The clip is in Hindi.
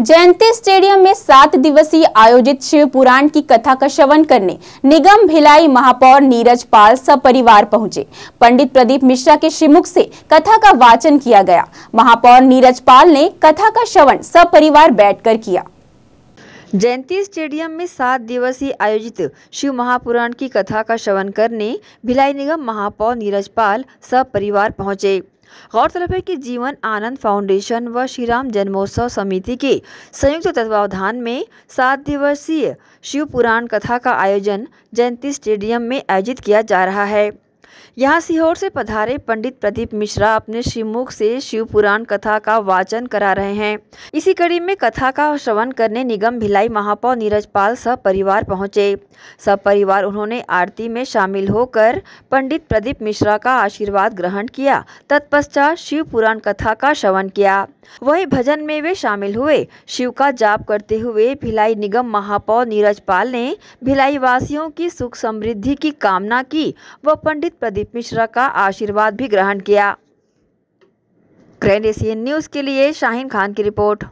जयंती स्टेडियम में सात दिवसीय आयोजित शिव पुराण की कथा का श्रवन करने निगम भिलाई महापौर नीरज पाल सपरिवार पहुंचे पंडित प्रदीप मिश्रा के शिमुख से कथा का वाचन किया गया महापौर नीरज पाल ने कथा का श्रवण सपरिवार बैठकर किया जयंती स्टेडियम में सात दिवसीय आयोजित शिव महापुराण की कथा का श्रवन करने भिलाई निगम महापौर नीरज पाल सपरिवार पहुंचे गौरतलब है कि जीवन आनंद फाउंडेशन व श्री राम जन्मोत्सव समिति के संयुक्त तत्वावधान में सात दिवसीय शिव पुराण कथा का आयोजन जयंती स्टेडियम में आयोजित किया जा रहा है यहाँ सीहोर से पधारे पंडित प्रदीप मिश्रा अपने श्रीमुख से शिव पुराण कथा का वाचन करा रहे हैं इसी कड़ी में कथा का श्रवण करने निगम भिलाई महापौर नीरज पाल सब परिवार पहुँचे सब परिवार उन्होंने आरती में शामिल होकर पंडित प्रदीप मिश्रा का आशीर्वाद ग्रहण किया तत्पश्चात शिव पुराण कथा का श्रवण किया वही भजन में वे शामिल हुए शिव का जाप करते हुए भिलाई निगम महापौर नीरज पाल ने भिलाई वासियों की सुख समृद्धि की कामना की व पंडित प्रदीप मिश्रा का आशीर्वाद भी ग्रहण किया ग्रैंड एशियन न्यूज़ के लिए शाहीन खान की रिपोर्ट